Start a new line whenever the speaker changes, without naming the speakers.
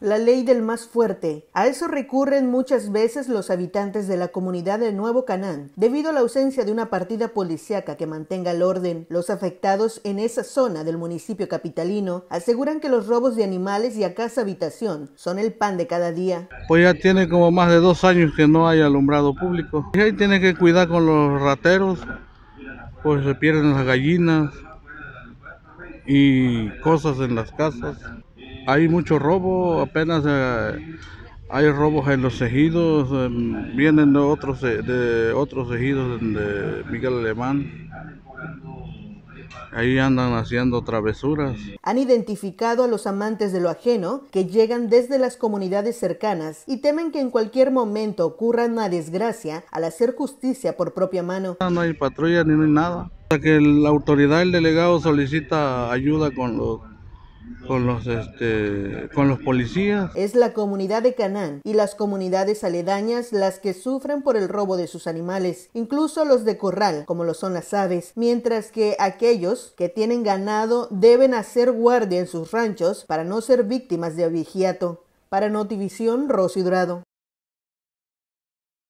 la ley del más fuerte. A eso recurren muchas veces los habitantes de la comunidad del Nuevo Canán. debido a la ausencia de una partida policíaca que mantenga el orden. Los afectados en esa zona del municipio capitalino aseguran que los robos de animales y a casa habitación son el pan de cada día.
Pues ya tiene como más de dos años que no hay alumbrado público. Y ahí tiene que cuidar con los rateros, pues se pierden las gallinas y cosas en las casas hay mucho robo, apenas eh, hay robos en los ejidos, em, vienen de otros, eh, de otros ejidos de Miguel Alemán. Ahí andan haciendo travesuras.
Han identificado a los amantes de lo ajeno que llegan desde las comunidades cercanas y temen que en cualquier momento ocurra una desgracia al hacer justicia por propia mano.
No hay patrulla ni nada. Hasta que la autoridad, el delegado solicita ayuda con los con los, este, con los policías.
Es la comunidad de Canaán y las comunidades aledañas las que sufren por el robo de sus animales, incluso los de corral, como lo son las aves, mientras que aquellos que tienen ganado deben hacer guardia en sus ranchos para no ser víctimas de vigiato. Para Notivisión, Rosy Dorado.